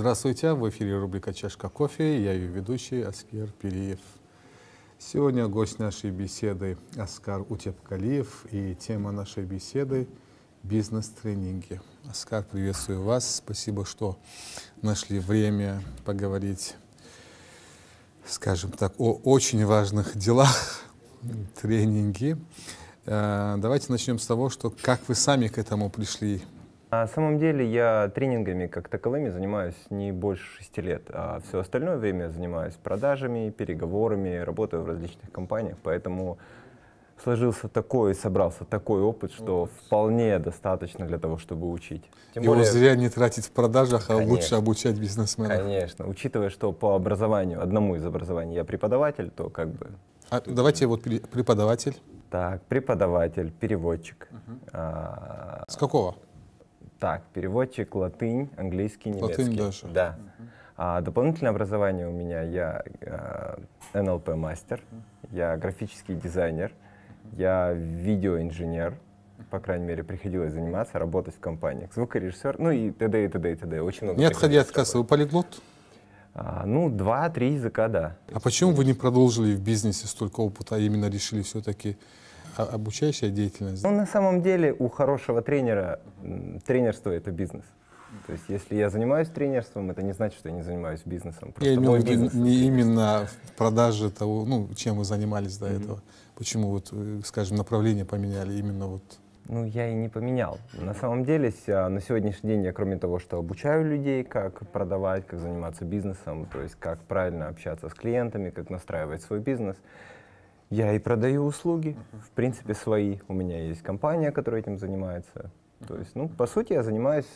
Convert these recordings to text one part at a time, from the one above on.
Здравствуйте, в эфире рубрика «Чашка кофе», я ее ведущий Аскер Периев. Сегодня гость нашей беседы Аскар Утепкалиев и тема нашей беседы – бизнес-тренинги. Аскар, приветствую вас, спасибо, что нашли время поговорить, скажем так, о очень важных делах, тренинги. Э, давайте начнем с того, что как вы сами к этому пришли, на самом деле я тренингами как таковыми занимаюсь не больше шести лет, а все остальное время занимаюсь продажами, переговорами, работаю в различных компаниях, поэтому сложился такой, собрался такой опыт, что вот. вполне достаточно для того, чтобы учить. Тем Его более, зря не тратить в продажах, а конечно, лучше обучать бизнесменов. Конечно, учитывая, что по образованию, одному из образований я преподаватель, то как бы... А, давайте вот преподаватель. Так, преподаватель, переводчик. Угу. А, С какого? Так, переводчик латынь, английский, немецкий. Латынь даже. Да. А, дополнительное образование у меня я а, э, НЛП мастер, я графический дизайнер, я видеоинженер, по крайней мере, приходилось заниматься, работать в компаниях, звукорежиссер, ну и т.д. и т.д. и т.д. Очень много. Не отходи от кассы, вы полиглот? А, ну, два-три языка, да. А почему вы не продолжили в бизнесе столько опыта, а именно решили все-таки а, обучающая деятельность? Ну, на самом деле у хорошего тренера тренерство — это бизнес. То есть, если я занимаюсь тренерством, это не значит, что я не занимаюсь бизнесом. Просто я имел в виду не именно в продаже того, ну, чем вы занимались до mm -hmm. этого. Почему вот, э, скажем, направление поменяли именно вот? Ну, я и не поменял. На самом деле, на сегодняшний день я, кроме того, что обучаю людей, как продавать, как заниматься бизнесом, то есть как правильно общаться с клиентами, как настраивать свой бизнес, я и продаю услуги, в принципе, свои. У меня есть компания, которая этим занимается. То есть, ну, по сути, я занимаюсь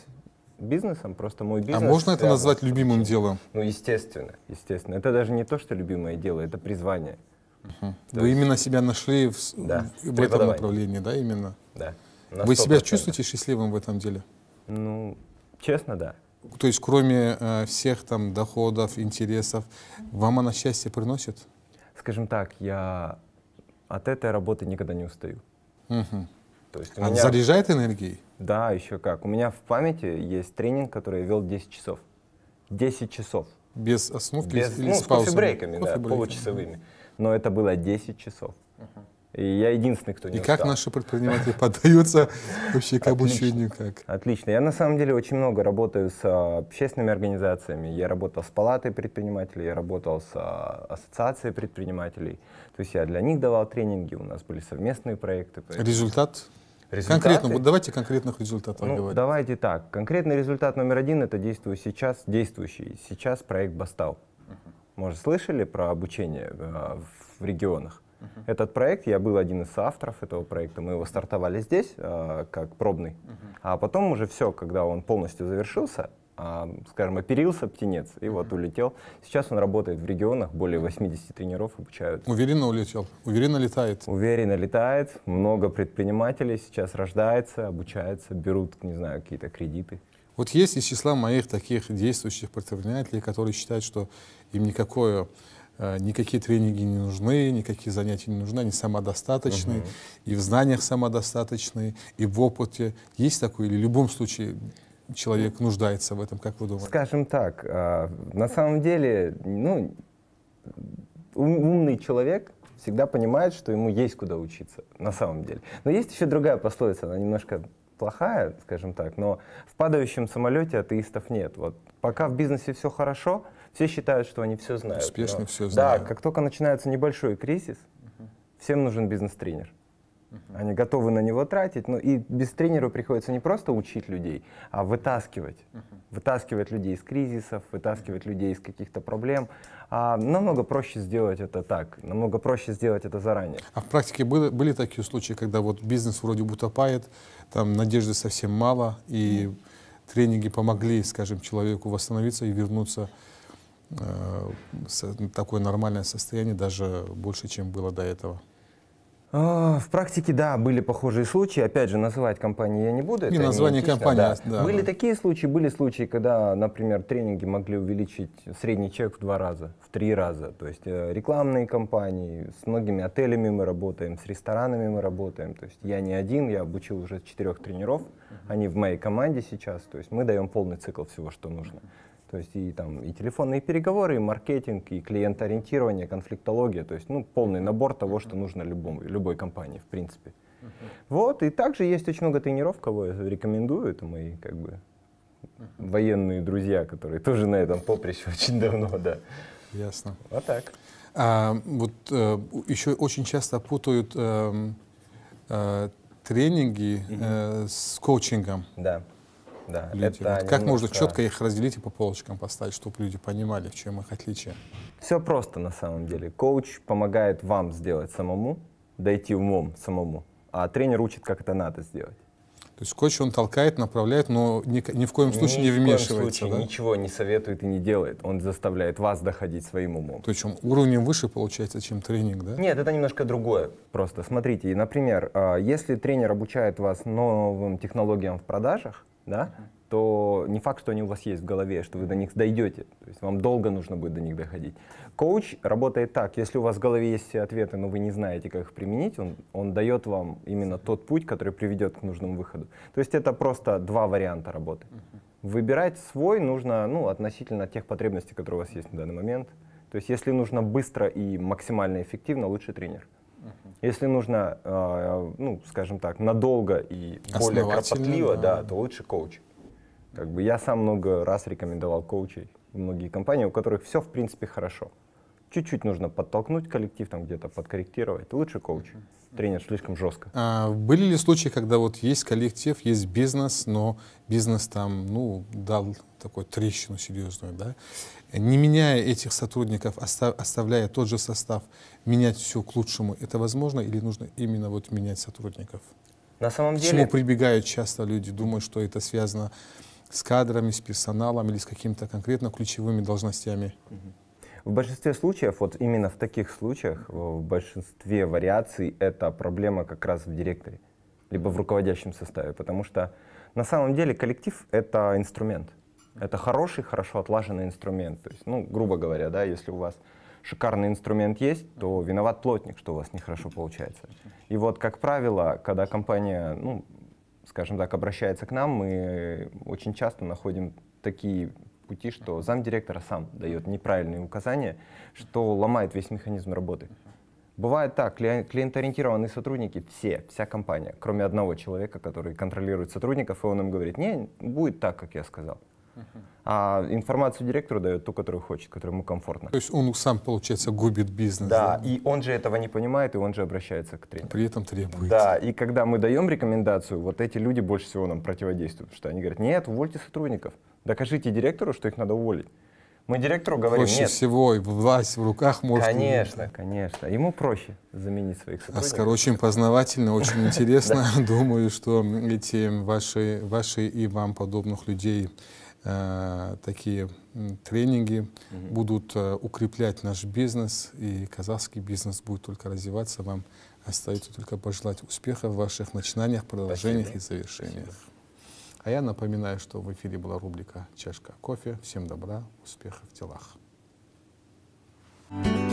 бизнесом, просто мой а бизнес. А можно это назвать любимым делом? Ну, естественно, естественно. Это даже не то, что любимое дело, это призвание. Угу. Вы есть... именно себя нашли в, да, в этом направлении, да, именно? Да. Вы себя чувствуете счастливым в этом деле? Ну, честно, да. То есть, кроме э, всех там доходов, интересов, вам она счастье приносит? Скажем так, я от этой работы никогда не устаю. Угу. То есть а меня... заряжает энергией? Да, еще как. У меня в памяти есть тренинг, который я вел 10 часов. 10 часов. Без остановки Без, или ну, с, с кофебрейками, кофе да, брейками. получасовыми. Но это было 10 часов. И я единственный, кто не И устал. как наши предприниматели поддаются вообще к обучению? Как? Отлично. Я на самом деле очень много работаю с а, общественными организациями. Я работал с палатой предпринимателей, я работал с а, ассоциацией предпринимателей. То есть я для них давал тренинги, у нас были совместные проекты. Результат? Результаты? Конкретно, вот давайте конкретных результатов ну, говорить. Давайте так. Конкретный результат номер один это действую сейчас, действующий сейчас проект Бастал. Может, слышали про обучение э, в регионах? Uh-huh. Этот проект, я был один из соавторов этого проекта, мы его стартовали здесь, э, как пробный, uh-huh. а потом уже все, когда он полностью завершился, э, скажем, оперился птенец и uh-huh. вот улетел. Сейчас он работает в регионах, более 80 тренеров обучают. Уверенно улетел, уверенно летает. Уверенно летает, много предпринимателей сейчас рождается, обучается, берут, не знаю, какие-то кредиты. Вот есть из числа моих таких действующих предпринимателей, которые считают, что им никакое Э, никакие тренинги не нужны, никакие занятия не нужны, они самодостаточны, угу. и в знаниях самодостаточны, и в опыте. Есть такое или в любом случае человек ну, нуждается в этом, как вы думаете? Скажем так, а, на самом деле, ну, умный человек всегда понимает, что ему есть куда учиться, на самом деле. Но есть еще другая пословица, она немножко плохая, скажем так, но в падающем самолете атеистов нет. Вот пока в бизнесе все хорошо, все считают, что они все знают. Успешно но, все знают. Да, как только начинается небольшой кризис, угу. всем нужен бизнес-тренер. Угу. Они готовы на него тратить, но ну и без тренера приходится не просто учить людей, а вытаскивать. Угу. Вытаскивать людей из кризисов, вытаскивать людей из каких-то проблем. А намного проще сделать это так, намного проще сделать это заранее. А в практике были, были такие случаи, когда вот бизнес вроде утопает, там надежды совсем мало, и тренинги помогли, скажем, человеку восстановиться и вернуться Э, такое нормальное состояние, даже больше, чем было до этого. А, в практике, да, были похожие случаи. Опять же, называть компании я не буду. И название компании, да. да. Были такие случаи, были случаи, когда, например, тренинги могли увеличить средний чек в два раза, в три раза. То есть э, рекламные компании, с многими отелями мы работаем, с ресторанами мы работаем. То есть я не один, я обучил уже четырех тренеров, они в моей команде сейчас. То есть мы даем полный цикл всего, что нужно. То есть и там и телефонные переговоры, и маркетинг, и клиентоориентирование, конфликтология. То есть ну, полный набор того, что нужно любому, любой компании, в принципе. Вот, и также есть очень много тренировок, кого я рекомендую. Это мои как бы военные друзья, которые тоже на этом поприще очень давно, да. Ясно. Вот так. А, вот э, еще очень часто путают э, э, тренинги э, с коучингом. Да. Да, люди. Это вот как немножко... можно четко их разделить и по полочкам поставить, чтобы люди понимали, в чем их отличие? Все просто на самом деле. Коуч помогает вам сделать самому, дойти умом самому, а тренер учит, как это надо сделать. То есть коуч он толкает, направляет, но ни, ни в коем случае ни не вмешивается. в коем случае да? ничего не советует и не делает. Он заставляет вас доходить своим умом. То есть он уровнем выше получается, чем тренинг, да? Нет, это немножко другое. Просто смотрите, например, а, если тренер обучает вас новым технологиям в продажах, да, то не факт, что они у вас есть в голове, что вы до них дойдете. То есть вам долго нужно будет до них доходить. Коуч работает так. Если у вас в голове есть все ответы, но вы не знаете, как их применить, он, он дает вам именно тот путь, который приведет к нужному выходу. То есть это просто два варианта работы. Выбирать свой нужно ну, относительно тех потребностей, которые у вас есть на данный момент. То есть если нужно быстро и максимально эффективно, лучше тренер. Если нужно, э, ну, скажем так, надолго и более кропотливо, да. да, то лучше коуч. Как бы я сам много раз рекомендовал коучей в многие компании, у которых все, в принципе, хорошо чуть-чуть нужно подтолкнуть коллектив, там где-то подкорректировать. Лучше коуч. Тренер слишком жестко. А были ли случаи, когда вот есть коллектив, есть бизнес, но бизнес там, ну, дал такую трещину серьезную, да? Не меняя этих сотрудников, остав, оставляя тот же состав, менять все к лучшему, это возможно или нужно именно вот менять сотрудников? На самом деле... К чему прибегают часто люди, думают, что это связано с кадрами, с персоналом или с какими-то конкретно ключевыми должностями? Угу. В большинстве случаев, вот именно в таких случаях, э, в большинстве вариаций это проблема как раз в директоре, либо в руководящем составе, потому что на самом деле коллектив — это инструмент. Это хороший, хорошо отлаженный инструмент. То есть, ну, грубо говоря, да, если у вас шикарный инструмент есть, то виноват плотник, что у вас нехорошо получается. И вот, как правило, когда компания, ну, скажем так, обращается к нам, мы очень часто находим такие пути, что замдиректора сам дает неправильные указания, что ломает весь механизм работы. Бывает так, клиентоориентированные сотрудники, все, вся компания, кроме одного человека, который контролирует сотрудников, и он им говорит, не, будет так, как я сказал. А информацию директору дает ту, которую хочет, которая ему комфортно. То есть он сам, получается, губит бизнес. Да, да, и он же этого не понимает, и он же обращается к тренеру. При этом требует. Да, и когда мы даем рекомендацию, вот эти люди больше всего нам противодействуют, потому что они говорят, нет, увольте сотрудников, докажите директору, что их надо уволить. Мы директору говорим, проще нет. всего, и власть в руках может... Конечно, увидеть. конечно. Ему проще заменить своих а сотрудников. Оскар, очень познавательно, очень интересно. Думаю, что эти ваши и вам подобных людей Э, такие тренинги угу. будут э, укреплять наш бизнес, и казахский бизнес будет только развиваться. Вам остается только пожелать успеха в ваших начинаниях, продолжениях Спасибо. и завершениях. Спасибо. А я напоминаю, что в эфире была рубрика «Чашка кофе». Всем добра, успехов в делах. Thank you.